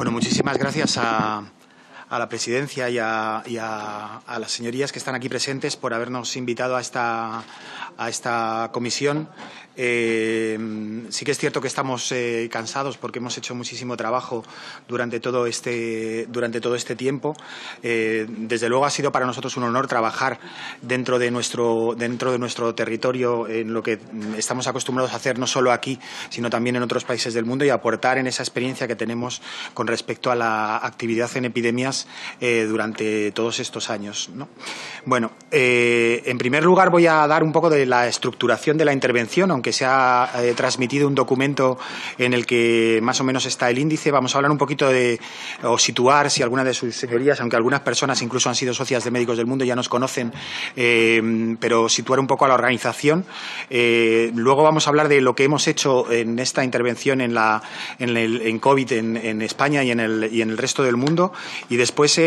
Bueno, muchísimas gracias a, la presidencia y, a, las señorías que están aquí presentes por habernos invitado a esta comisión eh, sí que es cierto que estamos eh, cansados porque hemos hecho muchísimo trabajo durante todo este, durante todo este tiempo. Eh, desde luego ha sido para nosotros un honor trabajar dentro de nuestro, dentro de nuestro territorio en lo que estamos acostumbrados a hacer no solo aquí, sino también en otros países del mundo y aportar en esa experiencia que tenemos con respecto a la actividad en epidemias durante todos estos años. ¿no? Bueno, en primer lugar voy a dar un poco de la estructuración de la intervención, aunque se ha eh, transmitido un documento en el que más o menos está el índice. Vamos a hablar un poquito de, o situar si alguna de sus señorías, aunque algunas personas incluso han sido socias de Médicos del Mundo, ya nos conocen, eh, pero situar un poco a la organización. Eh, luego vamos a hablar de lo que hemos hecho en esta intervención en, la, en, el, en COVID en, España y en el resto del mundo. Y después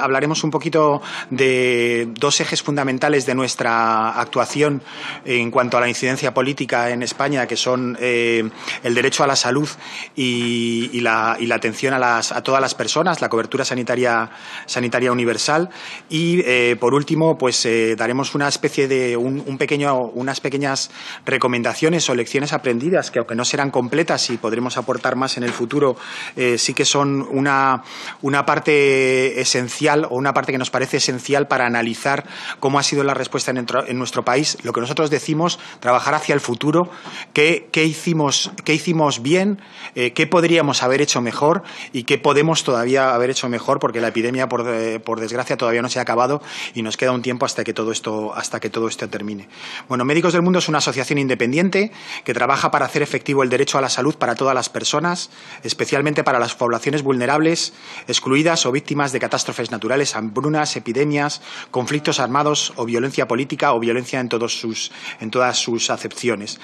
hablaremos un poquito de dos ejes fundamentales de nuestra actuación en cuanto a la incidencia política en España, que son eh, el derecho a la salud y, la, atención a, todas las personas, la cobertura sanitaria, sanitaria universal. Y, eh, por último, pues eh, daremos una especie de un, pequeño, unas pequeñas recomendaciones o lecciones aprendidas que, aunque no serán completas y podremos aportar más en el futuro, sí que son una, una parte esencial o una parte que nos parece esencial para analizar cómo ha sido la respuesta en nuestro país. Lo que nosotros decimos, trabajar hacia el futuro qué, hicimos, bien, eh, qué podríamos haber hecho mejor y qué podemos todavía haber hecho mejor, porque la epidemia, por, desgracia, todavía no se ha acabado y nos queda un tiempo hasta que todo esto, hasta que todo esto termine. Bueno, Médicos del Mundo es una asociación independiente que trabaja para hacer efectivo el derecho a la salud para todas las personas, especialmente para las poblaciones vulnerables, excluidas o víctimas de catástrofes naturales, hambrunas, epidemias, conflictos armados o violencia política o violencia en todas sus acepciones.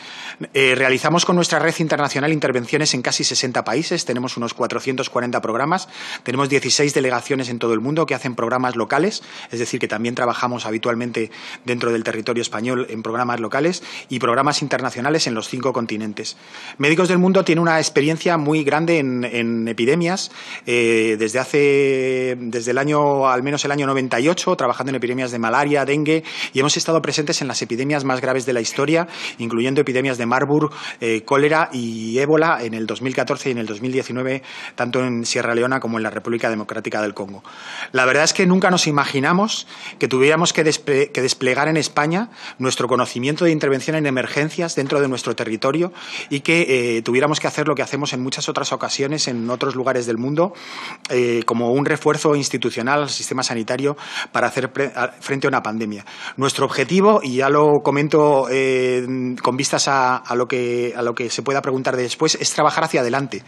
Eh, realizamos con nuestra red internacional intervenciones en casi 60 países, tenemos unos 440 programas, tenemos 16 delegaciones en todo el mundo que hacen programas locales, es decir, que también trabajamos habitualmente dentro del territorio español en programas locales y programas internacionales en los cinco continentes. Médicos del Mundo tiene una experiencia muy grande en, epidemias, eh, desde hace, desde el año, al menos el año 98, trabajando en epidemias de malaria, dengue, y hemos estado presentes en las epidemias más graves de la historia, incluyendo epidemias de Marburg, eh, cólera y ébola en el 2014 y en el 2019, tanto en Sierra Leona como en la República Democrática del Congo. La verdad es que nunca nos imaginamos que tuviéramos que, desplegar en España nuestro conocimiento de intervención en emergencias dentro de nuestro territorio y que eh, tuviéramos que hacer lo que hacemos en muchas otras ocasiones en otros lugares del mundo, eh, como un refuerzo institucional al sistema sanitario para hacer frente a una pandemia. Nuestro objetivo, y ya lo comento con vista a, lo que, a lo que se pueda preguntar después, es trabajar hacia adelante.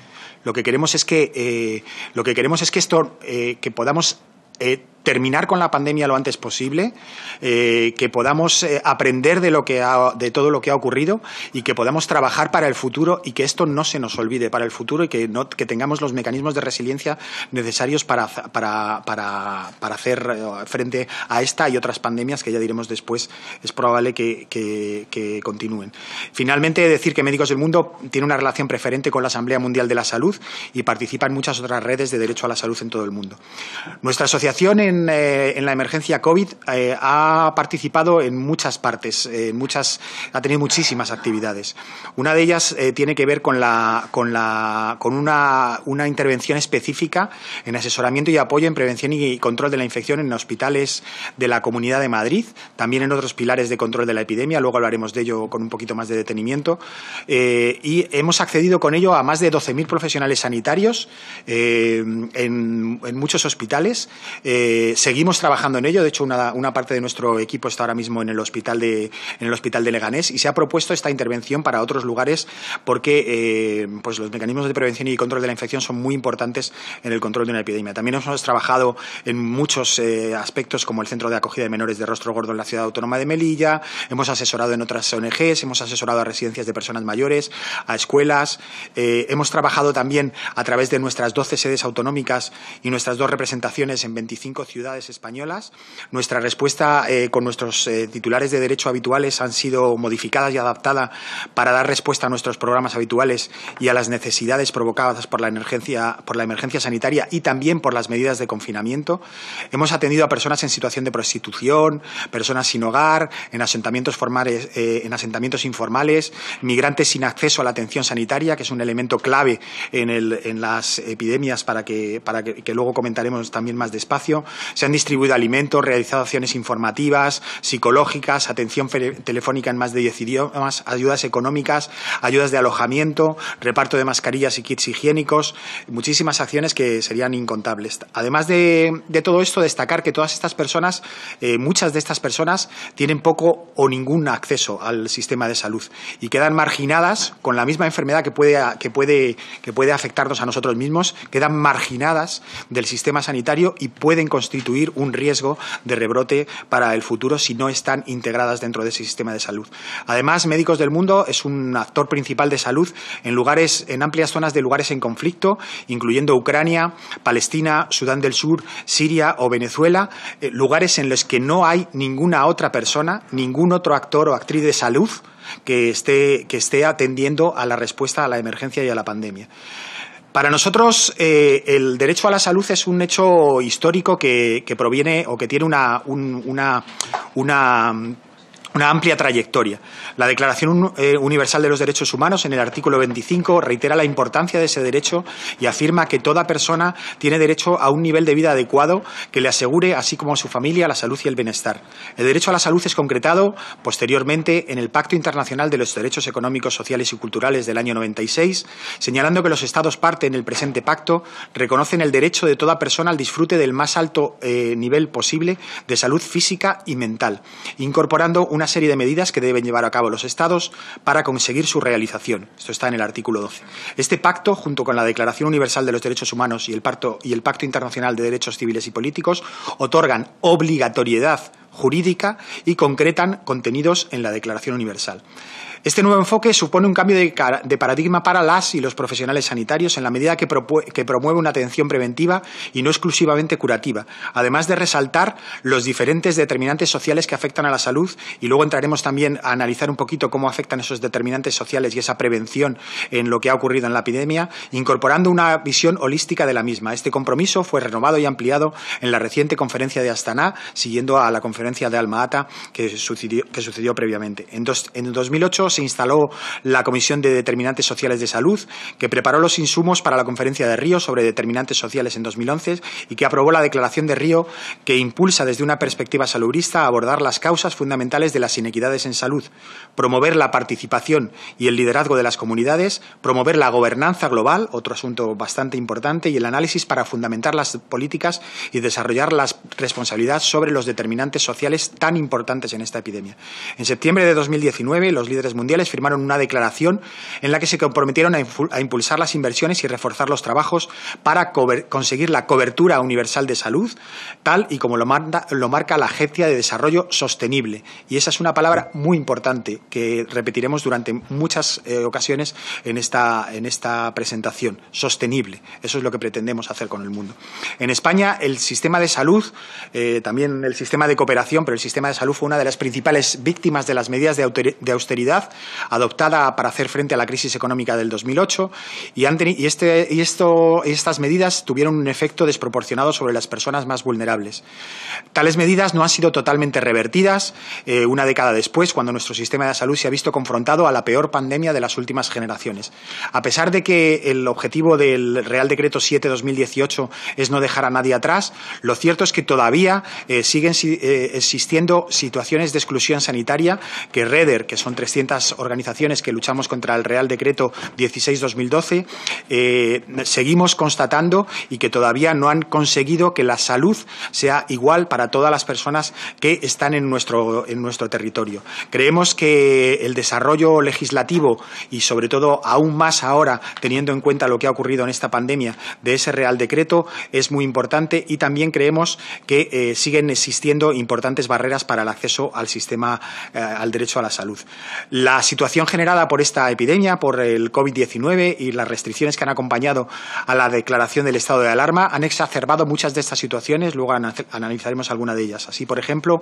Lo que queremos es que, eh, lo que, queremos es que esto, eh, que podamos eh, terminar con la pandemia lo antes posible, eh, que podamos eh, aprender de, lo que ha, de todo lo que ha ocurrido y que podamos trabajar para el futuro y que esto no se nos olvide para el futuro y que, tengamos los mecanismos de resiliencia necesarios para, hacer eh, frente a esta y otras pandemias que ya diremos después es probable que, que continúen. Finalmente, decir que Médicos del Mundo tiene una relación preferente con la Asamblea Mundial de la Salud y participa en muchas otras redes de derecho a la salud en todo el mundo. Nuestra asociación en eh, en, la emergencia COVID eh, ha participado en muchas partes, eh, muchas, ha tenido muchísimas actividades. Una de ellas tiene que ver con, la, con, la, con una, intervención específica en asesoramiento y apoyo en prevención y control de la infección en hospitales de la Comunidad de Madrid, también en otros pilares de control de la epidemia, luego hablaremos de ello con un poquito más de detenimiento. y hemos accedido con ello a más de 12.000 profesionales sanitarios en, muchos hospitales. Eh, seguimos trabajando en ello. De hecho, una, parte de nuestro equipo está ahora mismo en el hospital de, en el hospital de Leganés y se ha propuesto esta intervención para otros lugares porque eh, pues los mecanismos de prevención y control de la infección son muy importantes en el control de una epidemia. También hemos trabajado en muchos eh, aspectos como el centro de acogida de menores de rostro gordo en la ciudad autónoma de Melilla. Hemos asesorado en otras ONGs, hemos asesorado a residencias de personas mayores, a escuelas. hemos trabajado también a través de nuestras 12 sedes autonómicas y nuestras dos representaciones en 25 ciudades ciudades españolas. Nuestra respuesta eh, con nuestros eh, titulares de derecho habituales han sido modificadas y adaptadas para dar respuesta a nuestros programas habituales y a las necesidades provocadas por la emergencia, por la emergencia sanitaria y también por las medidas de confinamiento. Hemos atendido a personas en situación de prostitución, personas sin hogar, en asentamientos formales, eh, en asentamientos informales, migrantes sin acceso a la atención sanitaria, que es un elemento clave en, las epidemias para que luego comentaremos también más despacio, se han distribuido alimentos, realizado acciones informativas, psicológicas, atención telefónica en más de 10 idiomas, ayudas económicas, ayudas de alojamiento, reparto de mascarillas y kits higiénicos, muchísimas acciones que serían incontables. Además de, todo esto, destacar que todas estas personas, eh, muchas de estas personas, tienen poco o ningún acceso al sistema de salud y quedan marginadas con la misma enfermedad que puede, que puede, que puede afectarnos a nosotros mismos, quedan marginadas del sistema sanitario y pueden conseguir constituir un riesgo de rebrote para el futuro si no están integradas dentro de ese sistema de salud. Además, Médicos del Mundo es un actor principal de salud en lugares, en amplias zonas de lugares en conflicto, incluyendo Ucrania, Palestina, Sudán del Sur, Siria o Venezuela, eh, lugares en los que no hay ninguna otra persona, ningún otro actor o actriz de salud que esté, que esté atendiendo a la respuesta a la emergencia y a la pandemia. Para nosotros, eh, el derecho a la salud es un hecho histórico que, proviene o que tiene una, una, una una amplia trayectoria. La Declaración eh, Universal de los Derechos Humanos, en el artículo 25, reitera la importancia de ese derecho y afirma que toda persona tiene derecho a un nivel de vida adecuado que le asegure, así como a su familia, la salud y el bienestar. El derecho a la salud es concretado posteriormente en el Pacto Internacional de los Derechos Económicos, Sociales y Culturales del año 96, señalando que los Estados parte en el presente pacto reconocen el derecho de toda persona al disfrute del más alto eh, nivel posible de salud física y mental, incorporando una una serie de medidas que deben llevar a cabo los Estados para conseguir su realización. Esto está en el artículo 12. Este pacto, junto con la Declaración Universal de los Derechos Humanos y el, y el Pacto Internacional de Derechos Civiles y Políticos, otorgan obligatoriedad jurídica y concretan contenidos en la Declaración Universal. Este nuevo enfoque supone un cambio de, paradigma para las y los profesionales sanitarios en la medida que, promueve una atención preventiva y no exclusivamente curativa, además de resaltar los diferentes determinantes sociales que afectan a la salud y luego entraremos también a analizar un poquito cómo afectan esos determinantes sociales y esa prevención en lo que ha ocurrido en la epidemia, incorporando una visión holística de la misma. Este compromiso fue renovado y ampliado en la reciente conferencia de Astana, siguiendo a la conferencia de alma que sucedió, previamente. En, en 2008 se instaló la Comisión de Determinantes Sociales de Salud, que preparó los insumos para la Conferencia de Río sobre Determinantes Sociales en 2011 y que aprobó la Declaración de Río, que impulsa desde una perspectiva salubrista abordar las causas fundamentales de las inequidades en salud, promover la participación y el liderazgo de las comunidades, promover la gobernanza global, otro asunto bastante importante, y el análisis para fundamentar las políticas y desarrollar la responsabilidad sobre los determinantes sociales tan importantes en esta epidemia. En septiembre de 2019, los líderes mundiales firmaron una declaración en la que se comprometieron a, impulsar las inversiones y reforzar los trabajos para conseguir la cobertura universal de salud, tal y como lo, manda, lo marca la Agencia de Desarrollo Sostenible. Y esa es una palabra muy importante que repetiremos durante muchas eh, ocasiones en esta, en esta presentación. Sostenible. Eso es lo que pretendemos hacer con el mundo. En España, el sistema de salud, eh, también el sistema de cooperación, pero el sistema de salud fue una de las principales víctimas de las medidas de austeridad adoptada para hacer frente a la crisis económica del 2008 y, y, este, y esto, estas medidas tuvieron un efecto desproporcionado sobre las personas más vulnerables. Tales medidas no han sido totalmente revertidas eh, una década después, cuando nuestro sistema de salud se ha visto confrontado a la peor pandemia de las últimas generaciones. A pesar de que el objetivo del Real Decreto 7-2018 es no dejar a nadie atrás, lo cierto es que todavía eh, siguen eh, existiendo situaciones de exclusión sanitaria que Reder, que son 300 organizaciones que luchamos contra el Real Decreto 16-2012, eh, seguimos constatando y que todavía no han conseguido que la salud sea igual para todas las personas que están en nuestro, en nuestro territorio. Creemos que el desarrollo legislativo y, sobre todo, aún más ahora, teniendo en cuenta lo que ha ocurrido en esta pandemia, de ese Real Decreto es muy importante y también creemos que eh, siguen existiendo importantes barreras para el acceso al sistema, eh, al derecho a la salud. La situación generada por esta epidemia, por el COVID-19 y las restricciones que han acompañado a la declaración del estado de alarma han exacerbado muchas de estas situaciones, luego analizaremos alguna de ellas. Así, por ejemplo,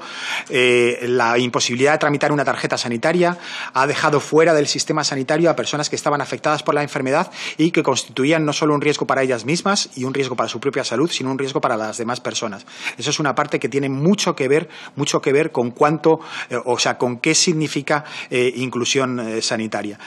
eh, la imposibilidad de tramitar una tarjeta sanitaria ha dejado fuera del sistema sanitario a personas que estaban afectadas por la enfermedad y que constituían no solo un riesgo para ellas mismas y un riesgo para su propia salud, sino un riesgo para las demás personas. Eso es una parte que tiene mucho que ver, mucho que ver con cuánto, eh, o sea, con qué significa eh, inclusión eh, sanitaria.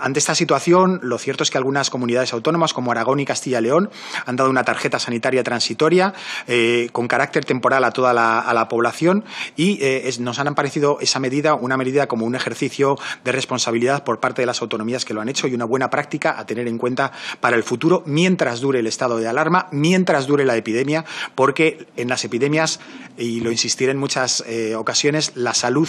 ante esta situación, lo cierto es que algunas comunidades autónomas, como Aragón y Castilla y León, han dado una tarjeta sanitaria transitoria eh, con carácter temporal a toda la, población y eh, nos han parecido esa medida una medida como un ejercicio de responsabilidad por parte de las autonomías que lo han hecho y una buena práctica a tener en cuenta para el futuro mientras dure el estado de alarma, mientras dure la epidemia, porque en las epidemias, y lo insistiré en muchas ocasiones, la salud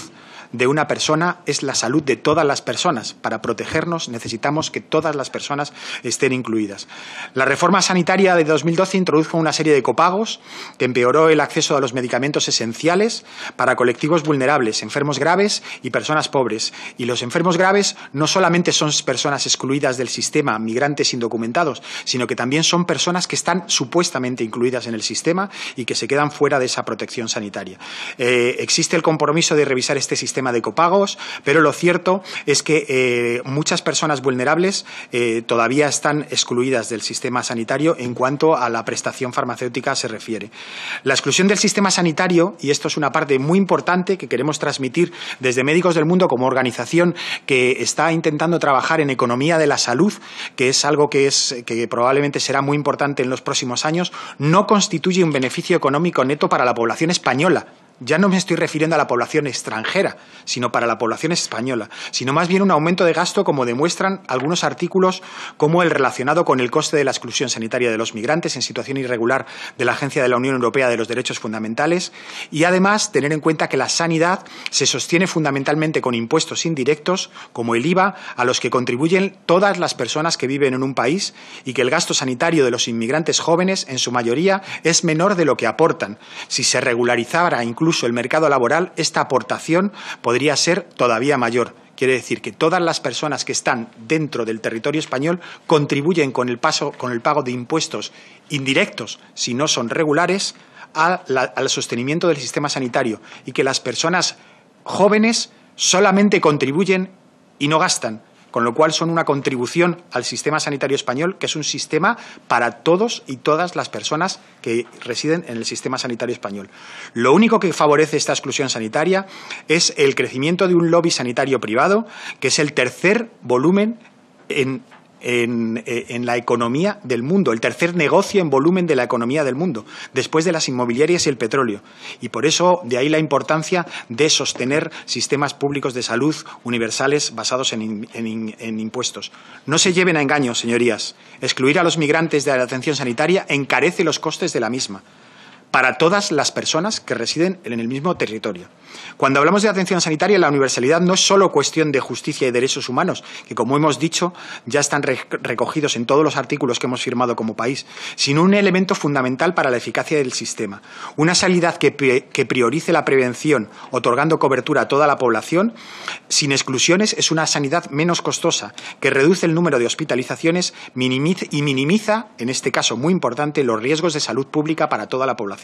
de una persona es la salud de todas las personas. Para protegernos necesitamos que todas las personas estén incluidas. La reforma sanitaria de 2012 introdujo una serie de copagos que empeoró el acceso a los medicamentos esenciales para colectivos vulnerables, enfermos graves y personas pobres. Y los enfermos graves no solamente son personas excluidas del sistema, migrantes indocumentados, sino que también son personas que están supuestamente incluidas en el sistema y que se quedan fuera de esa protección sanitaria. Eh, existe el compromiso de revisar este sistema de copagos, pero lo cierto es que eh, muchas personas vulnerables eh, todavía están excluidas del sistema sanitario en cuanto a la prestación farmacéutica se refiere. La exclusión del sistema sanitario, y esto es una parte muy importante que queremos transmitir desde Médicos del Mundo como organización que está intentando trabajar en economía de la salud, que es algo que probablemente será muy importante en los próximos años, no constituye un beneficio económico neto para la población española ya no me estoy refiriendo a la población extranjera, sino para la población española, sino más bien un aumento de gasto como demuestran algunos artículos como el relacionado con el coste de la exclusión sanitaria de los migrantes en situación irregular de la Agencia de la Unión Europea de los Derechos Fundamentales y además tener en cuenta que la sanidad se sostiene fundamentalmente con impuestos indirectos como el IVA a los que contribuyen todas las personas que viven en un país y que el gasto sanitario de los inmigrantes jóvenes en su mayoría es menor de lo que aportan. Si se regularizara incluso incluso el mercado laboral, esta aportación podría ser todavía mayor. Quiere decir que todas las personas que están dentro del territorio español contribuyen con el, paso, con el pago de impuestos indirectos, si no son regulares, al sostenimiento del sistema sanitario y que las personas jóvenes solamente contribuyen y no gastan con lo cual son una contribución al sistema sanitario español, que es un sistema para todos y todas las personas que residen en el sistema sanitario español. Lo único que favorece esta exclusión sanitaria es el crecimiento de un lobby sanitario privado, que es el tercer volumen en eh, en, la economía del mundo, el tercer negocio en volumen de la economía del mundo, después de las inmobiliarias y el petróleo. Y por eso, de ahí la importancia de sostener sistemas públicos de salud universales basados en, en impuestos. No se lleven a engaño, señorías. Excluir a los migrantes de la atención sanitaria encarece los costes de la misma para todas las personas que residen en el mismo territorio. Cuando hablamos de atención sanitaria, la universalidad no es solo cuestión de justicia y derechos humanos, que como hemos dicho ya están recogidos en todos los artículos que hemos firmado como país, sino un elemento fundamental para la eficacia del sistema. Una sanidad que, priorice la prevención, otorgando cobertura a toda la población, sin exclusiones, es una sanidad menos costosa, que reduce el número de hospitalizaciones y minimiza, en este caso muy importante, los riesgos de salud pública para toda la población.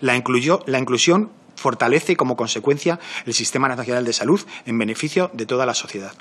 La, incluyó, la inclusión fortalece como consecuencia el Sistema Nacional de Salud en beneficio de toda la sociedad.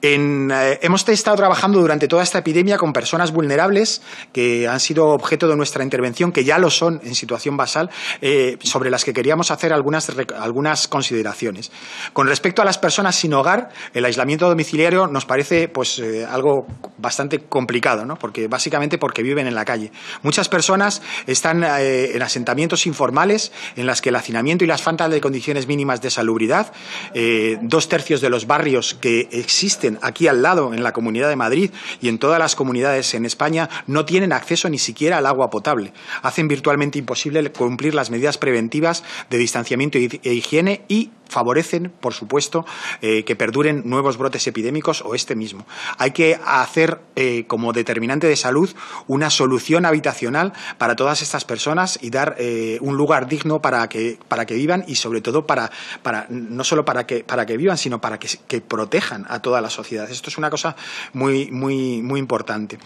Eh, hemos estado trabajando durante toda esta epidemia con personas vulnerables que han sido objeto de nuestra intervención, que ya lo son en situación basal, eh, sobre las que queríamos hacer algunas, algunas consideraciones. Con respecto a las personas sin hogar, el aislamiento domiciliario nos parece pues, eh, algo bastante complicado, ¿no? porque, básicamente porque viven en la calle. Muchas personas están en asentamientos informales en las que la y las faltas de condiciones mínimas de salubridad. Eh, dos tercios de los barrios que existen aquí al lado, en la Comunidad de Madrid y en todas las comunidades en España, no tienen acceso ni siquiera al agua potable. Hacen virtualmente imposible cumplir las medidas preventivas de distanciamiento e higiene y favorecen, por supuesto, eh, que perduren nuevos brotes epidémicos o este mismo. Hay que hacer eh, como determinante de salud una solución habitacional para todas estas personas y dar un lugar digno para que para que vivan y sobre todo para, para no solo para que, para que vivan, sino para que, protejan a toda la sociedad. Esto es una cosa muy, muy, muy importante.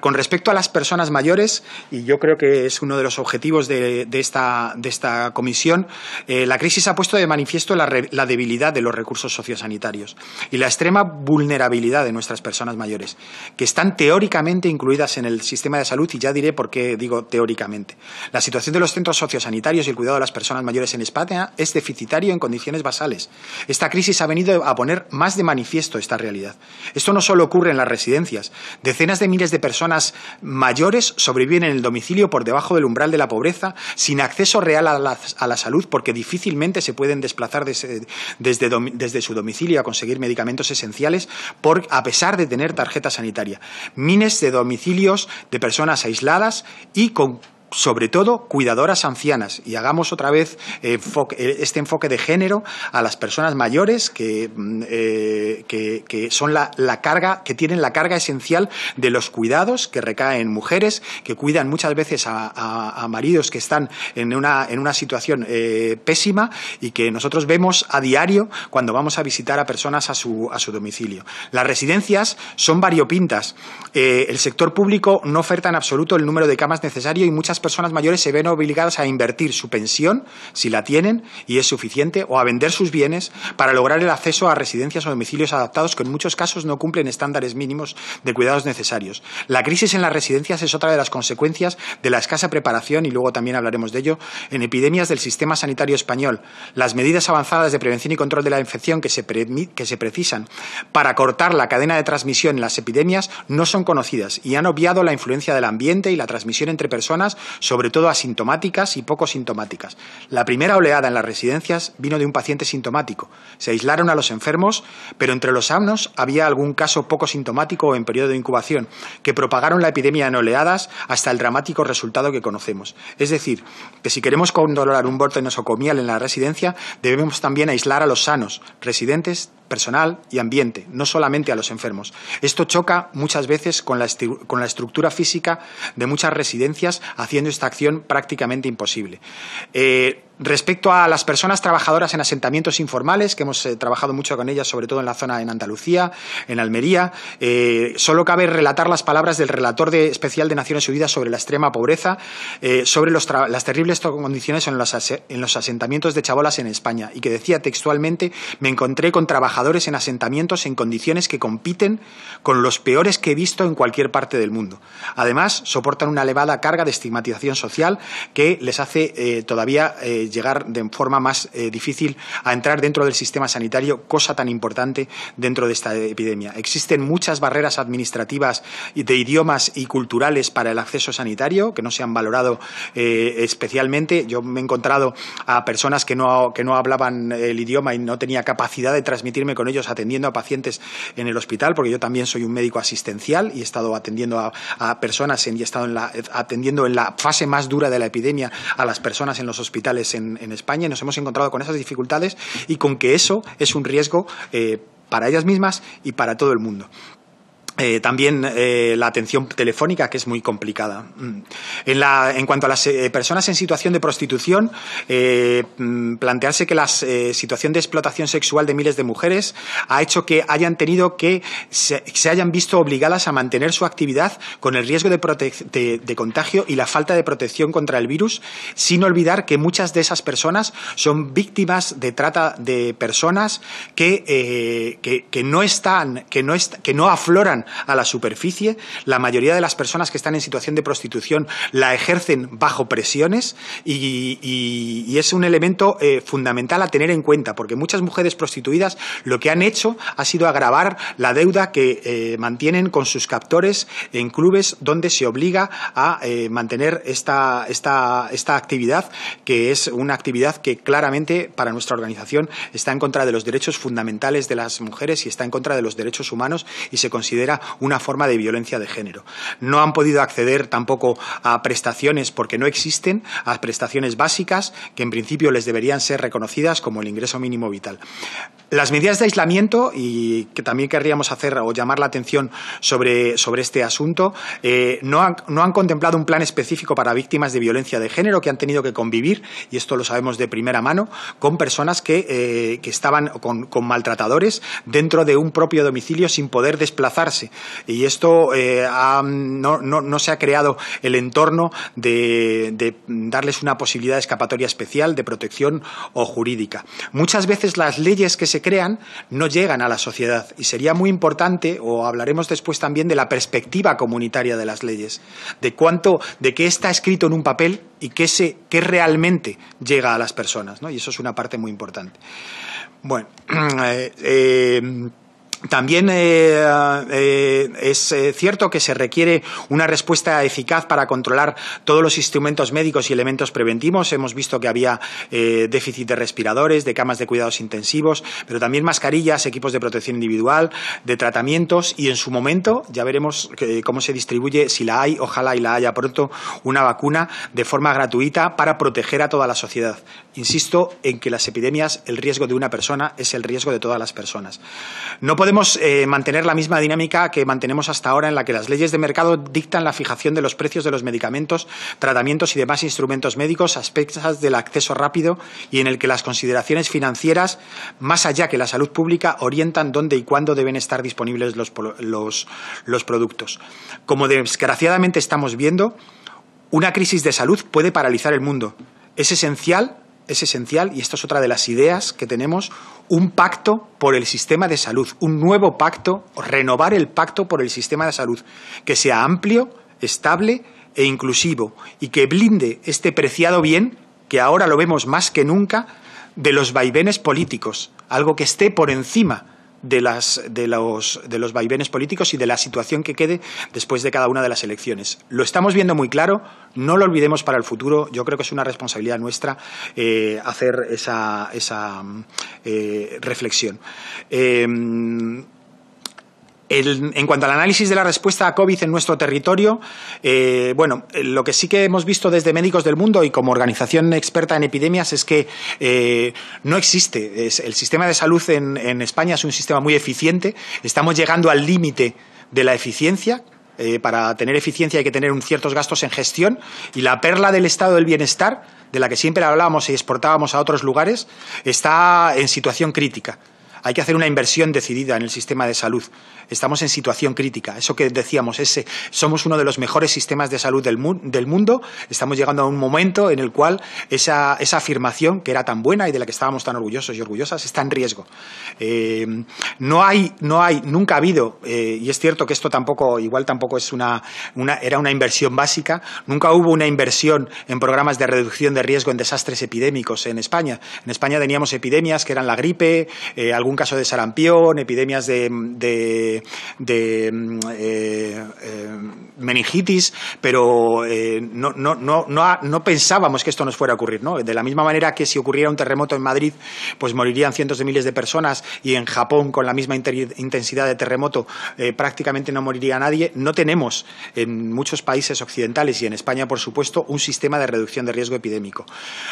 con respecto a las personas mayores, y yo creo que es uno de los objetivos de, esta, de esta, comisión, eh, la crisis ha puesto de manifiesto la, debilidad de los recursos sociosanitarios y la extrema vulnerabilidad de nuestras personas mayores, que están teóricamente incluidas en el sistema de salud, y ya diré por qué digo teóricamente. La situación de los centros sociosanitarios y el cuidado de las personas mayores en España es deficitario en condiciones basales. Esta crisis ha venido a poner más de manifiesto esta realidad. Esto no solo ocurre en las residencias. Decenas de miles de personas mayores sobreviven en el domicilio por debajo del umbral de la pobreza, sin acceso real a la, salud, porque difícilmente se pueden desplazar eh, desde, su domicilio a conseguir medicamentos esenciales, a pesar de tener tarjeta sanitaria. Miles de domicilios de personas aisladas y con sobre todo cuidadoras ancianas y hagamos otra vez eh, eh, este enfoque de género a las personas mayores que, mm, eh, son la, carga que tienen la carga esencial de los cuidados que recaen mujeres que cuidan muchas veces a, maridos que están en una, situación pésima y que nosotros vemos a diario cuando vamos a visitar a personas a su, a su domicilio las residencias son variopintas el sector público no oferta en absoluto el número de camas necesario y muchas personas mayores se ven obligadas a invertir su pensión, si la tienen y es suficiente, o a vender sus bienes para lograr el acceso a residencias o domicilios adaptados que en muchos casos no cumplen estándares mínimos de cuidados necesarios. La crisis en las residencias es otra de las consecuencias de la escasa preparación, y luego también hablaremos de ello, en epidemias del sistema sanitario español. Las medidas avanzadas de prevención y control de la infección que se, que se precisan para cortar la cadena de transmisión en las epidemias no son conocidas y han obviado la influencia del ambiente y la transmisión entre personas sobre todo asintomáticas y poco sintomáticas. La primera oleada en las residencias vino de un paciente sintomático. Se aislaron a los enfermos, pero entre los sanos había algún caso poco sintomático o en periodo de incubación, que propagaron la epidemia en oleadas hasta el dramático resultado que conocemos. Es decir, que si queremos controlar un brote nosocomial en la residencia, debemos también aislar a los sanos, residentes, personal y ambiente, no solamente a los enfermos. Esto choca muchas veces con la, estructura física de muchas residencias, haciendo esta acción prácticamente imposible. Eh, Respecto a las personas trabajadoras en asentamientos informales, que hemos eh, trabajado mucho con ellas, sobre todo en la zona en Andalucía, en Almería, eh, solo cabe relatar las palabras del relator de, especial de Naciones Unidas sobre la extrema pobreza, eh, sobre las terribles condiciones en los, en los, asentamientos de chabolas en España, y que decía textualmente, me encontré con trabajadores en asentamientos en condiciones que compiten con los peores que he visto en cualquier parte del mundo. Además, soportan una elevada carga de estigmatización social que les hace todavía llegar de forma más eh, difícil a entrar dentro del sistema sanitario, cosa tan importante dentro de esta epidemia. Existen muchas barreras administrativas de idiomas y culturales para el acceso sanitario que no se han valorado eh, especialmente. Yo me he encontrado a personas que no, hablaban el idioma y no tenía capacidad de transmitirme con ellos atendiendo a pacientes en el hospital, porque yo también soy un médico asistencial y he estado atendiendo a, personas y he estado atendiendo en la fase más dura de la epidemia a las personas en los hospitales en, España y nos hemos encontrado con esas dificultades y con que eso es un riesgo eh, para ellas mismas y para todo el mundo. Eh, también eh, la atención telefónica, que es muy complicada. Mm. En, la, en cuanto a las eh, personas en situación de prostitución, mm, plantearse que la situación de explotación sexual de miles de mujeres ha hecho que hayan tenido que se, hayan visto obligadas a mantener su actividad con el riesgo de, de, de, contagio y la falta de protección contra el virus, sin olvidar que muchas de esas personas son víctimas de trata de personas que, que, que no están, que no, que no afloran a la superficie. La mayoría de las personas que están en situación de prostitución la ejercen bajo presiones y, es un elemento eh, fundamental a tener en cuenta, porque muchas mujeres prostituidas lo que han hecho ha sido agravar la deuda que eh, mantienen con sus captores en clubes donde se obliga a eh, mantener esta actividad, que es una actividad que claramente para nuestra organización está en contra de los derechos fundamentales de las mujeres y está en contra de los derechos humanos y se considera una forma de violencia de género. No han podido acceder tampoco a prestaciones porque no existen, a prestaciones básicas que en principio les deberían ser reconocidas como el ingreso mínimo vital. Las medidas de aislamiento, y que también querríamos hacer o llamar la atención sobre, este asunto, eh, no, han, contemplado un plan específico para víctimas de violencia de género que han tenido que convivir, y esto lo sabemos de primera mano, con personas que, eh, estaban con maltratadores dentro de un propio domicilio sin poder desplazarse y esto eh, no, se ha creado el entorno de, darles una posibilidad de escapatoria especial, de protección o jurídica. Muchas veces las leyes que se crean no llegan a la sociedad y sería muy importante, o hablaremos después también de la perspectiva comunitaria de las leyes, de cuánto, de qué está escrito en un papel y qué, se, qué realmente llega a las personas. ¿no? Y eso es una parte muy importante. Bueno, eh, eh, también eh, eh, es eh, cierto que se requiere una respuesta eficaz para controlar todos los instrumentos médicos y elementos preventivos. Hemos visto que había déficit de respiradores, de camas de cuidados intensivos, pero también mascarillas, equipos de protección individual, de tratamientos y en su momento ya veremos cómo se distribuye, si la hay, ojalá y la haya pronto, una vacuna de forma gratuita para proteger a toda la sociedad, Insisto en que las epidemias, el riesgo de una persona es el riesgo de todas las personas. No podemos eh, mantener la misma dinámica que mantenemos hasta ahora en la que las leyes de mercado dictan la fijación de los precios de los medicamentos, tratamientos y demás instrumentos médicos aspectos del acceso rápido y en el que las consideraciones financieras, más allá que la salud pública, orientan dónde y cuándo deben estar disponibles los, los productos. Como desgraciadamente estamos viendo, una crisis de salud puede paralizar el mundo. Es esencial es esencial, y esta es otra de las ideas que tenemos, un pacto por el sistema de salud, un nuevo pacto, renovar el pacto por el sistema de salud, que sea amplio, estable e inclusivo, y que blinde este preciado bien, que ahora lo vemos más que nunca, de los vaivenes políticos, algo que esté por encima de, las, de, los, de los vaivenes políticos y de la situación que quede después de cada una de las elecciones. Lo estamos viendo muy claro, no lo olvidemos para el futuro, yo creo que es una responsabilidad nuestra eh, hacer esa, mm, eh, reflexión. Eh, en cuanto al análisis de la respuesta a COVID en nuestro territorio, eh, bueno, eh, lo que sí que hemos visto desde Médicos del Mundo y como organización experta en epidemias es que eh, no existe. el sistema de salud en, España es un sistema muy eficiente. Estamos llegando al límite de la eficiencia, para tener eficiencia hay que tener ciertos gastos en gestión y la perla del estado del bienestar, de la que siempre hablábamos y exportábamos a otros lugares, está en situación crítica. Hay que hacer una inversión decidida en el sistema de salud. Estamos en situación crítica. Eso que decíamos, ese, somos uno de los mejores sistemas de salud del, mundo. Estamos llegando a un momento en el cual esa, afirmación, que era tan buena y de la que estábamos tan orgullosos y orgullosas, está en riesgo. Eh, no, hay, no hay, nunca ha habido, eh, y es cierto que esto tampoco, igual tampoco es una, era una inversión básica, nunca hubo una inversión en programas de reducción de riesgo en desastres epidémicos en España. En España teníamos epidemias que eran la gripe, eh, un caso de sarampión, epidemias de, eh, eh, meningitis, pero eh, no, no, no, no, pensábamos que esto nos fuera a ocurrir. De la misma manera que si ocurriera un terremoto en Madrid, pues morirían cientos de miles de personas y en Japón con la misma intensidad de terremoto prácticamente no moriría nadie, no tenemos en muchos países occidentales y en España, por supuesto, un sistema de reducción de riesgo epidémico.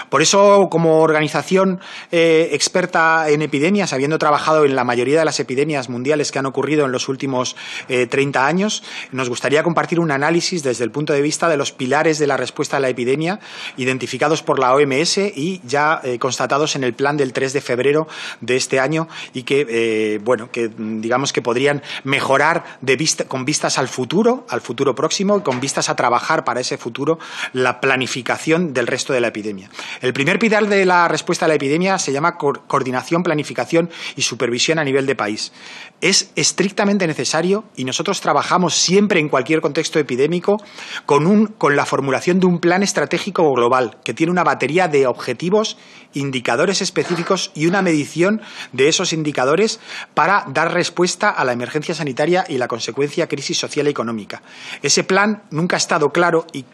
Por eso, como organización experta en epidemias, habiendo trabajado en la mayoría de las epidemias mundiales que han ocurrido en los últimos 30 eh, años. Nos gustaría compartir un análisis desde el punto de vista de los pilares de la respuesta a la epidemia identificados por la OMS y ya eh, constatados en el plan del 3 de febrero de este año y que, eh, bueno, que mm, digamos que podrían mejorar de vista, con vistas al futuro, al futuro próximo, y con vistas a trabajar para ese futuro la planificación del resto de la epidemia. El primer pilar de la respuesta a la epidemia se llama coordinación, planificación y supervisión a nivel de país. Es estrictamente necesario y nosotros trabajamos siempre en cualquier contexto epidémico con, un, con la formulación de un plan estratégico global que tiene una batería de objetivos, indicadores específicos y una medición de esos indicadores para dar respuesta a la emergencia sanitaria y la consecuencia crisis social y económica. Ese plan nunca ha estado claro y,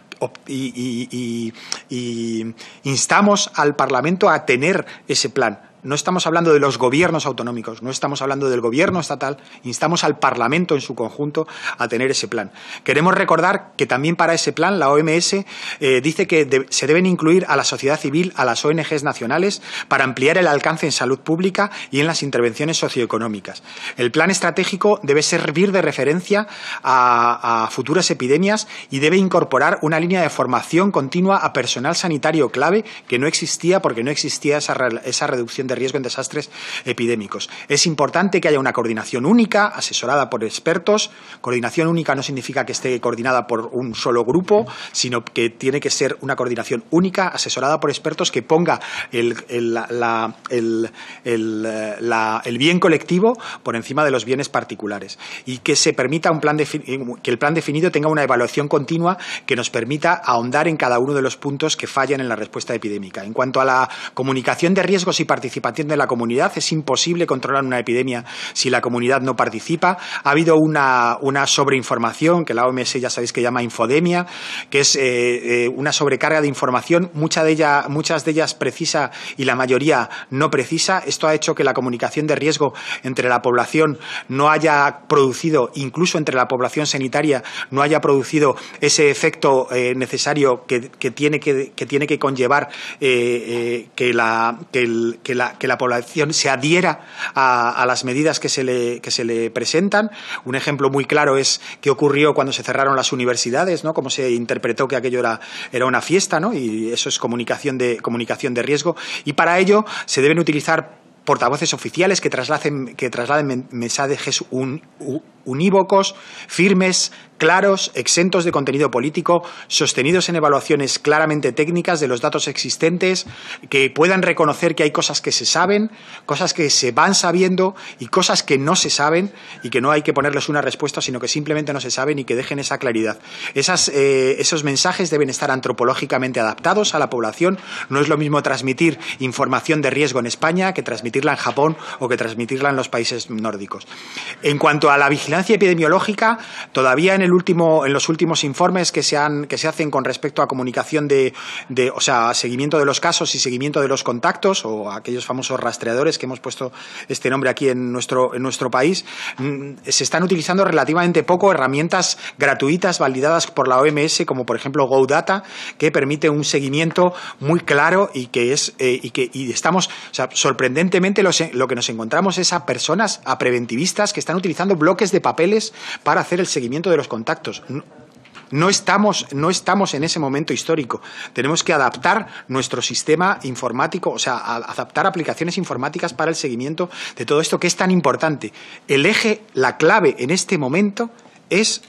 instamos al Parlamento a tener ese plan no estamos hablando de los gobiernos autonómicos, no estamos hablando del gobierno estatal, instamos al Parlamento en su conjunto a tener ese plan. Queremos recordar que también para ese plan la OMS eh, dice que se deben incluir a la sociedad civil, a las ONGs nacionales, para ampliar el alcance en salud pública y en las intervenciones socioeconómicas. El plan estratégico debe servir de referencia a, futuras epidemias y debe incorporar una línea de formación continua a personal sanitario clave que no existía porque no existía esa, esa reducción de riesgo en desastres epidémicos. Es importante que haya una coordinación única, asesorada por expertos. Coordinación única no significa que esté coordinada por un solo grupo, sino que tiene que ser una coordinación única, asesorada por expertos, que ponga el, el, el, eh, el bien colectivo por encima de los bienes particulares y que se permita un plan eh, que el plan definido tenga una evaluación continua que nos permita ahondar en cada uno de los puntos que fallan en la respuesta epidémica. En cuanto a la comunicación de riesgos y participación, participación de la comunidad. Es imposible controlar una epidemia si la comunidad no participa. Ha habido una, sobreinformación, que la OMS ya sabéis que llama infodemia, que es eh, eh, una sobrecarga de información, mucha de muchas de ellas precisa y la mayoría no precisa. Esto ha hecho que la comunicación de riesgo entre la población no haya producido, incluso entre la población sanitaria, no haya producido ese efecto eh, necesario que, tiene que, tiene que conllevar que, la, la, que la población se adhiera a, las medidas que se, le, presentan. Un ejemplo muy claro es qué ocurrió cuando se cerraron las universidades, ¿no? cómo se interpretó que aquello era, una fiesta, ¿no? y eso es comunicación de, comunicación de riesgo. Y para ello se deben utilizar portavoces oficiales que trasladen, que trasladen mensajes un unívocos, firmes, claros, exentos de contenido político, sostenidos en evaluaciones claramente técnicas de los datos existentes, que puedan reconocer que hay cosas que se saben, cosas que se van sabiendo y cosas que no se saben y que no hay que ponerles una respuesta, sino que simplemente no se saben y que dejen esa claridad. Esas, eh, esos mensajes deben estar antropológicamente adaptados a la población. No es lo mismo transmitir información de riesgo en España que transmitirla en Japón o que transmitirla en los países nórdicos. En cuanto a la vigilancia, vigilancia epidemiológica, todavía en, el último, en los últimos informes que se, han, que se hacen con respecto a comunicación de, o sea, seguimiento de los casos y seguimiento de los contactos, o aquellos famosos rastreadores que hemos puesto este nombre aquí en nuestro, en nuestro país, mm, se están utilizando relativamente poco herramientas gratuitas validadas por la OMS, como por ejemplo GoData, que permite un seguimiento muy claro y que es eh, y que y estamos, o sea, sorprendentemente lo que nos encontramos es a personas, a preventivistas que están utilizando bloques de papeles para hacer el seguimiento de los contactos. No, estamos, no estamos en ese momento histórico. Tenemos que adaptar nuestro sistema informático, o sea, adaptar aplicaciones informáticas para el seguimiento de todo esto que es tan importante. El eje, la clave en este momento es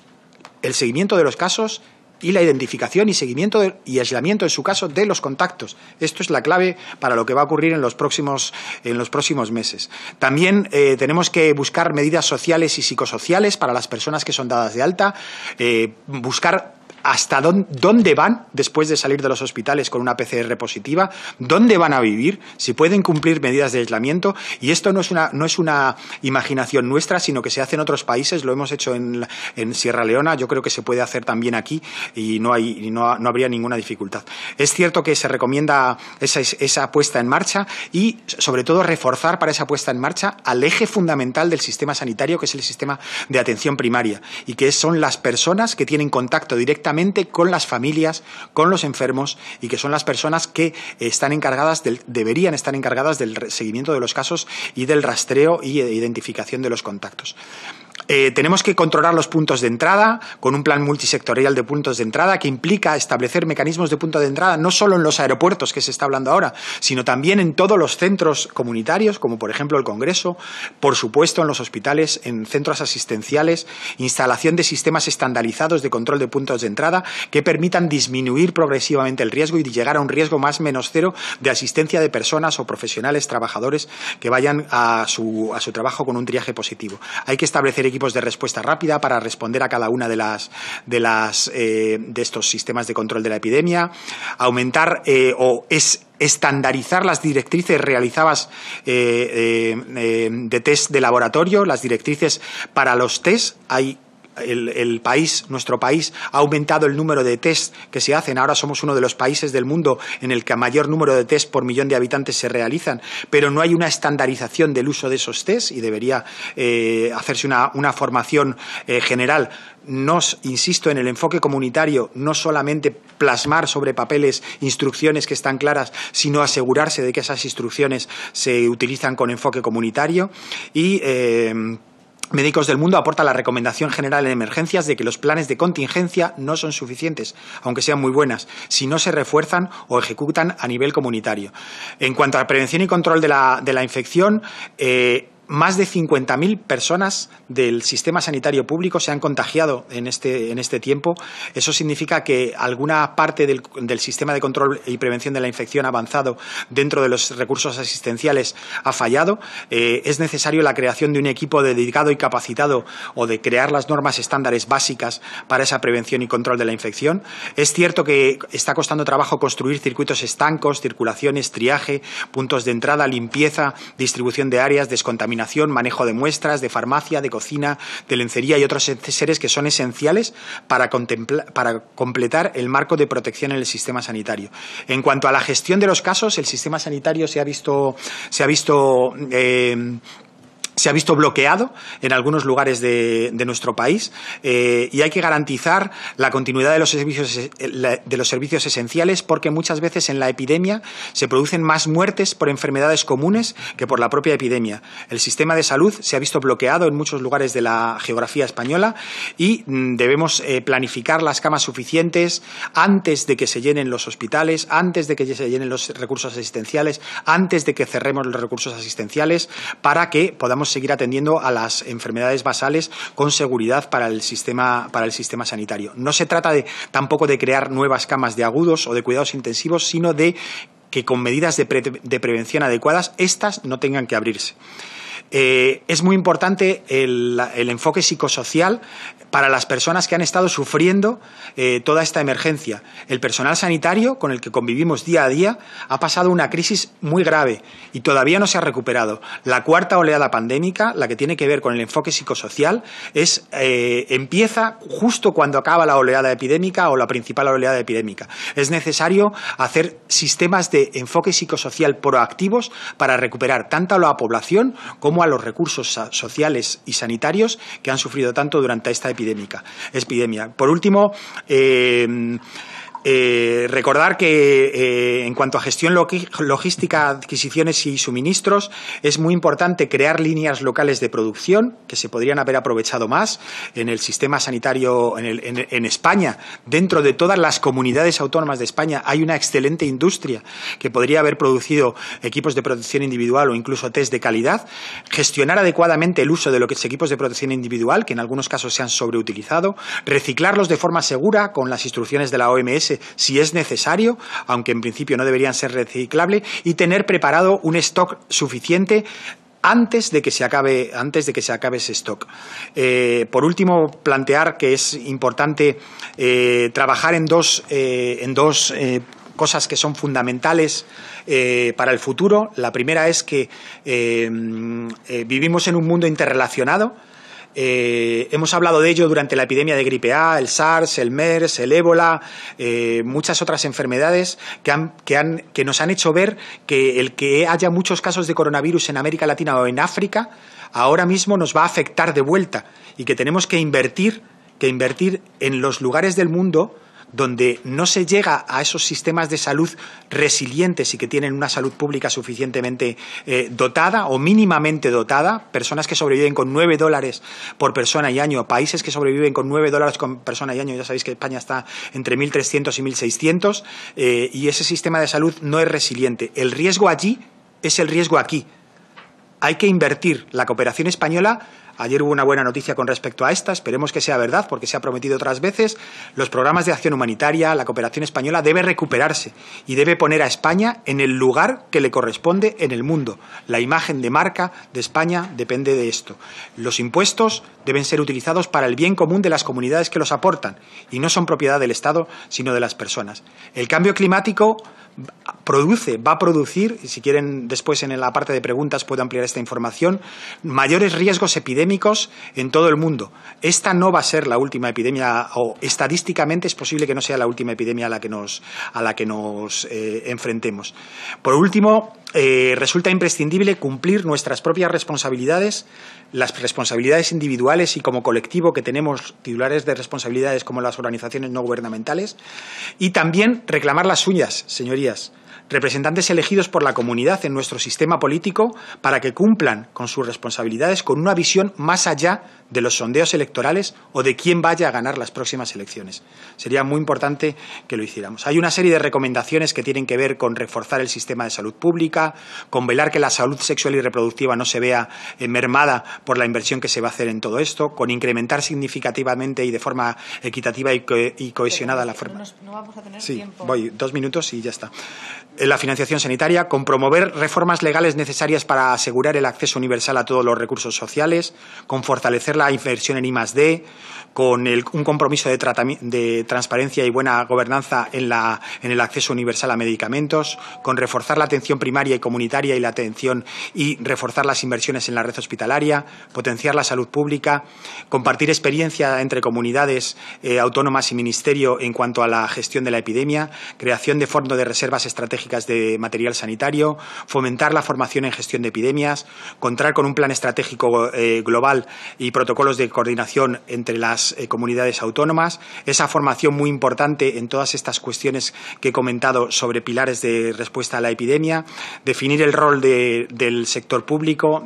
el seguimiento de los casos y la identificación y seguimiento y aislamiento, en su caso, de los contactos. Esto es la clave para lo que va a ocurrir en los próximos, en los próximos meses. También eh, tenemos que buscar medidas sociales y psicosociales para las personas que son dadas de alta, eh, buscar hasta dónde, dónde van después de salir de los hospitales con una PCR positiva, dónde van a vivir, si pueden cumplir medidas de aislamiento. Y esto no es una, no es una imaginación nuestra, sino que se hace en otros países, lo hemos hecho en, Sierra Leona, yo creo que se puede hacer también aquí y no, hay, no, habría ninguna dificultad. Es cierto que se recomienda esa, esa puesta en marcha y, sobre todo, reforzar para esa puesta en marcha al eje fundamental del sistema sanitario, que es el sistema de atención primaria, y que son las personas que tienen contacto directamente con las familias, con los enfermos y que son las personas que están encargadas del, deberían estar encargadas del seguimiento de los casos y del rastreo y eh, identificación de los contactos. Eh, tenemos que controlar los puntos de entrada con un plan multisectorial de puntos de entrada que implica establecer mecanismos de punto de entrada no solo en los aeropuertos que se está hablando ahora, sino también en todos los centros comunitarios, como por ejemplo el Congreso, por supuesto en los hospitales, en centros asistenciales, instalación de sistemas estandarizados de control de puntos de entrada que permitan disminuir progresivamente el riesgo y llegar a un riesgo más menos cero de asistencia de personas o profesionales, trabajadores que vayan a su, a su trabajo con un triaje positivo. Hay que establecer equipos de respuesta rápida para responder a cada una de las de las eh, de estos sistemas de control de la epidemia, aumentar eh, o es estandarizar las directrices realizadas eh, de test de laboratorio, las directrices para los test. Hay el, país, nuestro país, ha aumentado el número de test que se hacen. Ahora somos uno de los países del mundo en el que mayor número de test por millón de habitantes se realizan, pero no hay una estandarización del uso de esos test y debería eh, hacerse una, una formación eh, general nos, insisto, en el enfoque comunitario, no solamente plasmar sobre papeles instrucciones que están claras, sino asegurarse de que esas instrucciones se utilizan con enfoque comunitario y eh, Médicos del Mundo aporta la recomendación general en emergencias de que los planes de contingencia no son suficientes, aunque sean muy buenas, si no se refuerzan o ejecutan a nivel comunitario. En cuanto a prevención y control de la, infección, eh, más de 50.000 personas del sistema sanitario público se han contagiado en este, en este tiempo. Eso significa que alguna parte del, sistema de control y prevención de la infección avanzado dentro de los recursos asistenciales ha fallado. Eh, es necesario la creación de un equipo dedicado y capacitado o de crear las normas estándares básicas para esa prevención y control de la infección. Es cierto que está costando trabajo construir circuitos estancos, circulaciones, triaje, puntos de entrada, limpieza, distribución de áreas, descontaminación manejo de muestras, de farmacia, de cocina, de lencería y otros seres que son esenciales para, para completar el marco de protección en el sistema sanitario. En cuanto a la gestión de los casos, el sistema sanitario se ha visto, se ha visto eh, se ha visto bloqueado en algunos lugares de, nuestro país eh, y hay que garantizar la continuidad de los, servicios, eh, de los servicios esenciales porque muchas veces en la epidemia se producen más muertes por enfermedades comunes que por la propia epidemia. El sistema de salud se ha visto bloqueado en muchos lugares de la geografía española y mm, debemos eh, planificar las camas suficientes antes de que se llenen los hospitales, antes de que se llenen los recursos asistenciales, antes de que cerremos los recursos asistenciales para que podamos seguir atendiendo a las enfermedades basales con seguridad para el sistema, sanitario. No se trata tampoco de crear nuevas camas de agudos o de cuidados intensivos, sino de que con medidas de, de prevención adecuadas, estas no tengan que abrirse. Eh, es muy importante el, enfoque psicosocial para las personas que han estado sufriendo eh, toda esta emergencia. El personal sanitario con el que convivimos día a día ha pasado una crisis muy grave y todavía no se ha recuperado. La cuarta oleada pandémica, la que tiene que ver con el enfoque psicosocial, es, eh, empieza justo cuando acaba la oleada epidémica o la principal oleada epidémica. Es necesario hacer sistemas de enfoque psicosocial proactivos para recuperar tanto a la población como los recursos sociales y sanitarios que han sufrido tanto durante esta epidemia. Por último, eh, eh, recordar que eh, en cuanto a gestión logística, adquisiciones y suministros, es muy importante crear líneas locales de producción que se podrían haber aprovechado más en el sistema sanitario en, en España. Dentro de todas las comunidades autónomas de España hay una excelente industria que podría haber producido equipos de protección individual o incluso test de calidad. Gestionar adecuadamente el uso de los equipos de protección individual, que en algunos casos se han sobreutilizado. Reciclarlos de forma segura con las instrucciones de la OMS si es necesario, aunque en principio no deberían ser reciclables, y tener preparado un stock suficiente antes de que se acabe, antes de que se acabe ese stock. Eh, por último, plantear que es importante eh, trabajar en dos, eh, cosas que son fundamentales para el futuro. La primera es que vivimos en un mundo interrelacionado eh, hemos hablado de ello durante la epidemia de gripe A, el SARS, el MERS, el ébola, eh, muchas otras enfermedades que, que nos han hecho ver que el que haya muchos casos de coronavirus en América Latina o en África ahora mismo nos va a afectar de vuelta y que tenemos que invertir, que invertir en los lugares del mundo donde no se llega a esos sistemas de salud resilientes y que tienen una salud pública suficientemente eh, dotada o mínimamente dotada, personas que sobreviven con 9 dólares por persona y año, países que sobreviven con 9 dólares por persona y año, ya sabéis que España está entre 1.300 y 1.600, eh, y ese sistema de salud no es resiliente. El riesgo allí es el riesgo aquí. Hay que invertir. La cooperación española Ayer hubo una buena noticia con respecto a esta, esperemos que sea verdad, porque se ha prometido otras veces. Los programas de acción humanitaria, la cooperación española debe recuperarse y debe poner a España en el lugar que le corresponde en el mundo. La imagen de marca de España depende de esto. Los impuestos deben ser utilizados para el bien común de las comunidades que los aportan y no son propiedad del Estado, sino de las personas. El cambio climático produce, va a producir, y si quieren después en la parte de preguntas puedo ampliar esta información, mayores riesgos epidémicos en todo el mundo. Esta no va a ser la última epidemia, o estadísticamente es posible que no sea la última epidemia a la que nos, a la que nos eh, enfrentemos. Por último, eh, resulta imprescindible cumplir nuestras propias responsabilidades, las responsabilidades individuales y como colectivo que tenemos titulares de responsabilidades como las organizaciones no gubernamentales, y también reclamar las suyas, señorías yes. representantes elegidos por la comunidad en nuestro sistema político para que cumplan con sus responsabilidades con una visión más allá de los sondeos electorales o de quién vaya a ganar las próximas elecciones. Sería muy importante que lo hiciéramos. Hay una serie de recomendaciones que tienen que ver con reforzar el sistema de salud pública, con velar que la salud sexual y reproductiva no se vea eh, mermada por la inversión que se va a hacer en todo esto, con incrementar significativamente y de forma equitativa y, cohesionada la forma. No, vamos a tener sí, Voy dos minutos y ya está la financiación sanitaria, con promover reformas legales necesarias para asegurar el acceso universal a todos los recursos sociales, con fortalecer la inversión en I+D, con un compromiso de, transparencia y buena gobernanza en, el acceso universal a medicamentos, con reforzar la atención primaria y comunitaria y la atención y reforzar las inversiones en la red hospitalaria, potenciar la salud pública, compartir experiencia entre comunidades eh, autónomas y ministerio en cuanto a la gestión de la epidemia, creación de fondo de reservas estratégicas de material sanitario, fomentar la formación en gestión de epidemias, contar con un plan estratégico eh, global y protocolos de coordinación entre las eh, comunidades autónomas, esa formación muy importante en todas estas cuestiones que he comentado sobre pilares de respuesta a la epidemia, definir el rol del sector público,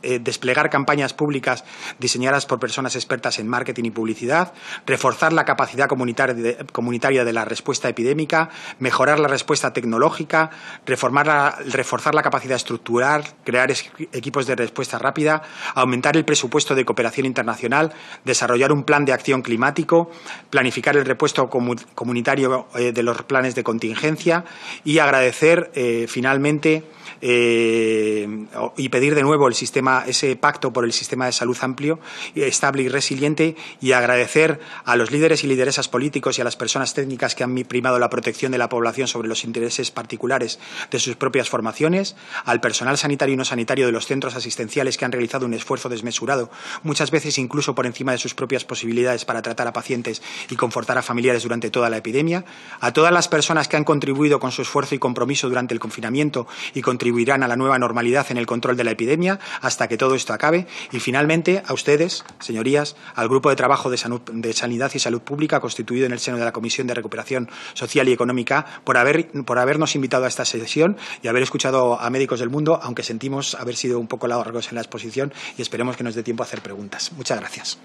eh, desplegar campañas públicas diseñadas por personas expertas en marketing y publicidad, reforzar la capacidad comunitaria de, la respuesta epidémica, mejorar la respuesta tecnológica, reforzar la capacidad estructural, crear equipos de respuesta rápida, aumentar el presupuesto de cooperación internacional, desarrollar un plan de acción climático, planificar el repuesto comunitario eh, de los planes de contingencia y agradecer eh, finalmente y pedir de nuevo el sistema ese pacto por el sistema de salud amplio, eh, estable y resiliente y agradecer a los líderes y lideresas políticos y a las personas técnicas que han primado la protección de la población sobre los intereses particulares de sus propias formaciones, al personal sanitario y no sanitario de los centros asistenciales que han realizado un esfuerzo desmesurado, muchas veces incluso por encima de sus propias posibilidades para tratar a pacientes y confortar a familiares durante toda la epidemia, a todas las personas que han contribuido con su esfuerzo y compromiso durante el confinamiento y contribuirán a la nueva normalidad en el control de la epidemia, hasta hasta que todo esto acabe. Y finalmente, a ustedes, señorías, al Grupo de Trabajo de, Sanidad y Salud Pública constituido en el seno de la Comisión de Recuperación Social y Económica por, por habernos invitado a esta sesión y haber escuchado a médicos del mundo, aunque sentimos haber sido un poco largos en la exposición y esperemos que nos dé tiempo a hacer preguntas. Muchas gracias.